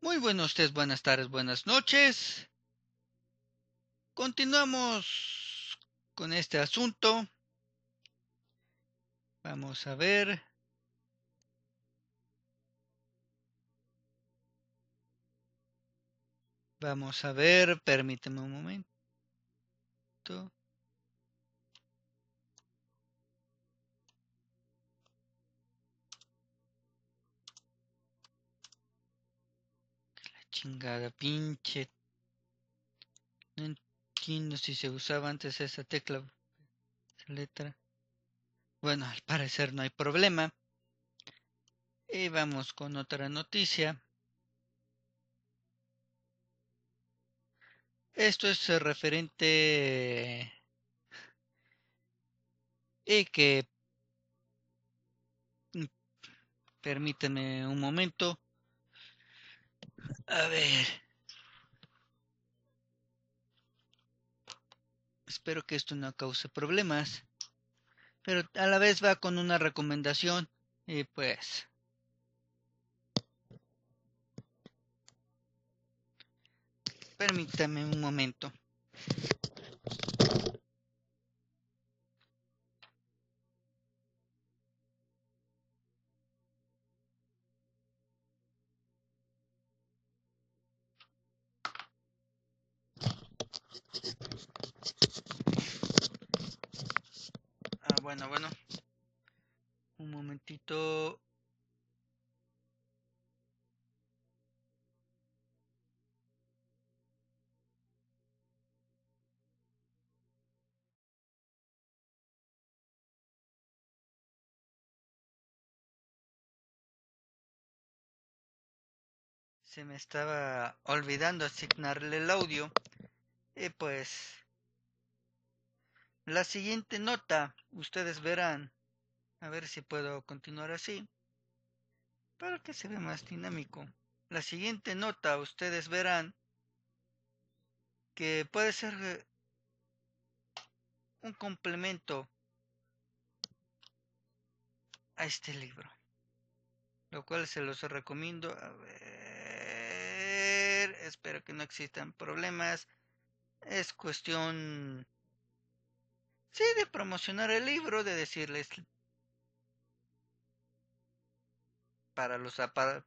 Muy buenos días, buenas tardes, buenas noches. Continuamos con este asunto. Vamos a ver. Vamos a ver, permíteme un momento. chingada, pinche. No entiendo si se usaba antes esa tecla, esa letra. Bueno, al parecer no hay problema. Y vamos con otra noticia. Esto es referente y que mm, Permíteme un momento. A ver. Espero que esto no cause problemas. Pero a la vez va con una recomendación. Y pues. Permítame un momento. Bueno, bueno. Un momentito. Se me estaba olvidando asignarle el audio. Y pues la siguiente nota, ustedes verán, a ver si puedo continuar así, para que se vea más dinámico. La siguiente nota, ustedes verán que puede ser eh, un complemento a este libro, lo cual se los recomiendo. A ver, espero que no existan problemas. Es cuestión Sí, de promocionar el libro, de decirles para los,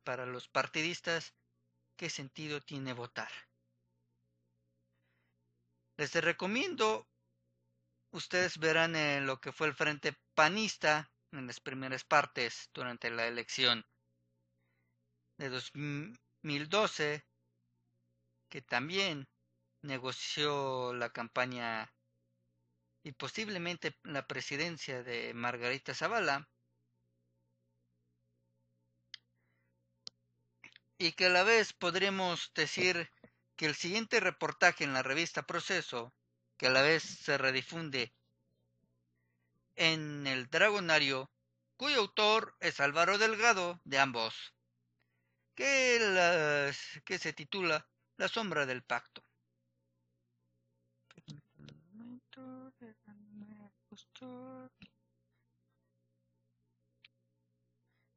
para los partidistas qué sentido tiene votar. Les recomiendo, ustedes verán lo que fue el Frente Panista en las primeras partes durante la elección de 2012, que también negoció la campaña y posiblemente la presidencia de Margarita Zavala, y que a la vez podremos decir que el siguiente reportaje en la revista Proceso, que a la vez se redifunde en el Dragonario, cuyo autor es Álvaro Delgado de ambos, que, que se titula La sombra del pacto.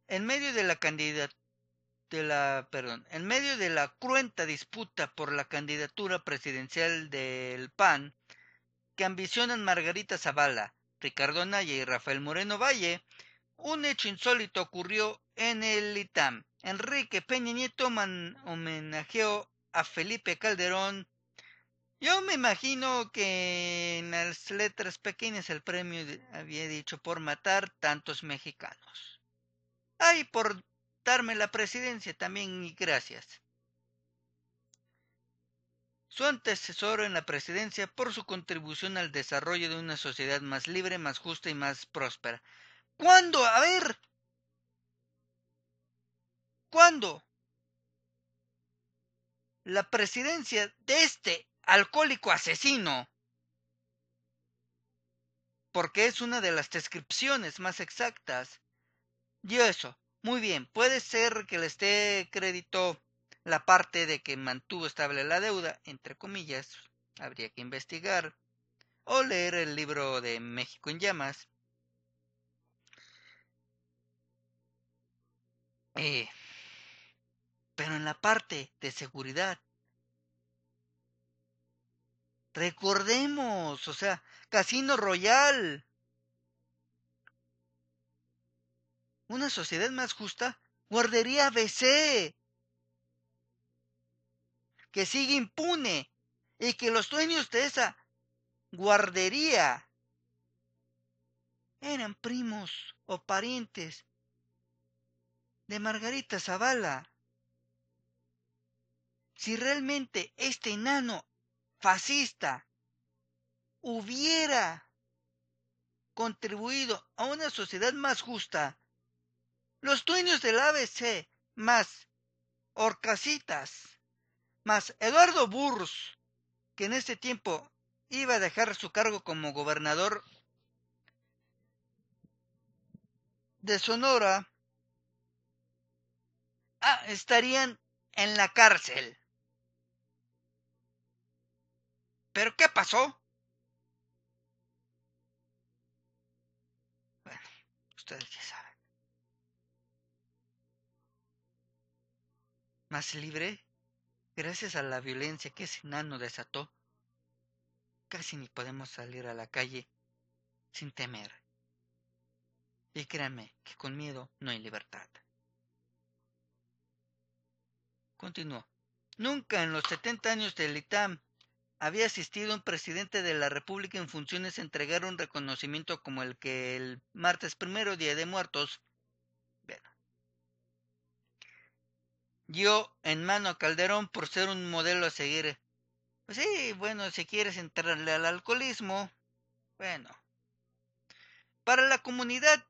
En medio de la candidatura de la, perdón, en medio de la cruenta disputa por la candidatura presidencial del PAN que ambicionan Margarita Zavala, Ricardo Naya y Rafael Moreno Valle, un hecho insólito ocurrió en el ITAM. Enrique Peña Nieto homenajeó a Felipe Calderón yo me imagino que en las letras pequeñas el premio había dicho por matar tantos mexicanos. Ay, por darme la presidencia también y gracias. Su antecesor en la presidencia por su contribución al desarrollo de una sociedad más libre, más justa y más próspera. ¿Cuándo? A ver. ¿Cuándo? la presidencia de este alcohólico asesino. Porque es una de las descripciones más exactas. Y eso, muy bien, puede ser que le esté crédito la parte de que mantuvo estable la deuda, entre comillas, habría que investigar, o leer el libro de México en llamas. Eh, pero en la parte de seguridad, recordemos, o sea, Casino Royal. Una sociedad más justa, guardería BC, que sigue impune y que los dueños de esa guardería eran primos o parientes de Margarita Zavala si realmente este enano fascista hubiera contribuido a una sociedad más justa, los dueños del ABC más Orcasitas más Eduardo Burrs, que en ese tiempo iba a dejar su cargo como gobernador de Sonora, ah, estarían en la cárcel. ¿Pero qué pasó? Bueno, ustedes ya saben. Más libre, gracias a la violencia que ese nano desató, casi ni podemos salir a la calle sin temer. Y créanme que con miedo no hay libertad. Continuó. Nunca en los setenta años del ITAM había asistido un presidente de la República en funciones a entregar un reconocimiento como el que el martes primero, Día de Muertos, dio en mano a Calderón por ser un modelo a seguir. Pues sí, bueno, si quieres entrarle al alcoholismo, bueno. Para la comunidad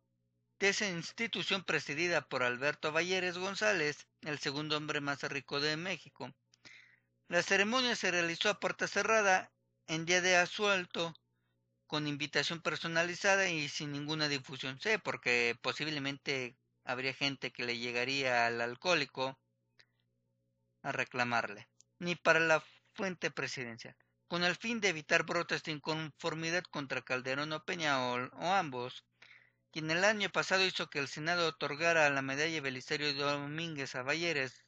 de esa institución presidida por Alberto Valleres González, el segundo hombre más rico de México, la ceremonia se realizó a puerta cerrada, en día de asuelto, con invitación personalizada y sin ninguna difusión. Sé, porque posiblemente habría gente que le llegaría al alcohólico a reclamarle, ni para la fuente presidencial, con el fin de evitar brotes de inconformidad contra Calderón o Peña o, ambos, quien el año pasado hizo que el Senado otorgara la medalla Belisario Domínguez a Valleres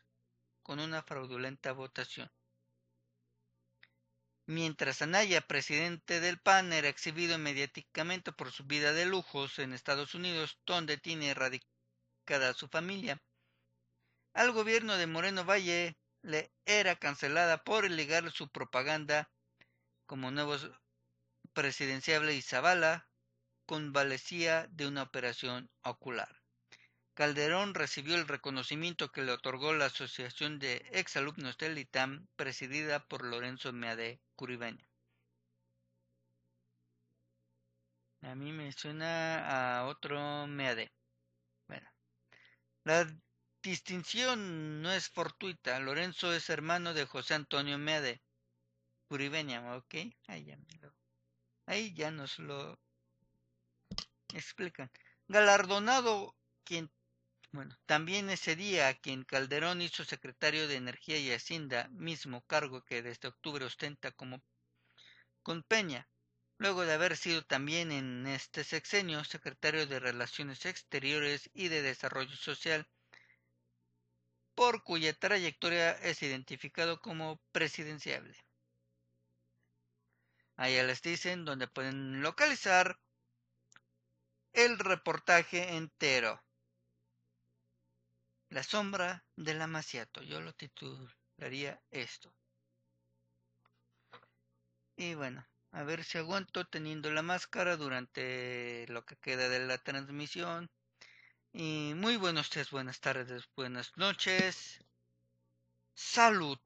con una fraudulenta votación. Mientras Anaya, presidente del PAN, era exhibido mediáticamente por su vida de lujos en Estados Unidos, donde tiene radicada su familia. Al gobierno de Moreno Valle le era cancelada por ligar su propaganda como nuevo presidenciable y Zavala convalecía de una operación ocular. Calderón recibió el reconocimiento que le otorgó la Asociación de Exalumnos del ITAM, presidida por Lorenzo Meade Curibeña. A mí me suena a otro MEADE. Bueno. La distinción no es fortuita. Lorenzo es hermano de José Antonio Meade, curibeña, ¿ok? Ahí ya, ahí ya nos lo explican. Galardonado quien bueno, también ese día, a quien Calderón hizo secretario de Energía y Hacienda, mismo cargo que desde octubre ostenta como con Peña, luego de haber sido también en este sexenio secretario de Relaciones Exteriores y de Desarrollo Social, por cuya trayectoria es identificado como presidenciable. Allá les dicen donde pueden localizar el reportaje entero. La sombra del amaciato, yo lo titularía esto. Y bueno, a ver si aguanto teniendo la máscara durante lo que queda de la transmisión. Y muy buenos días, buenas tardes, buenas noches. Salud.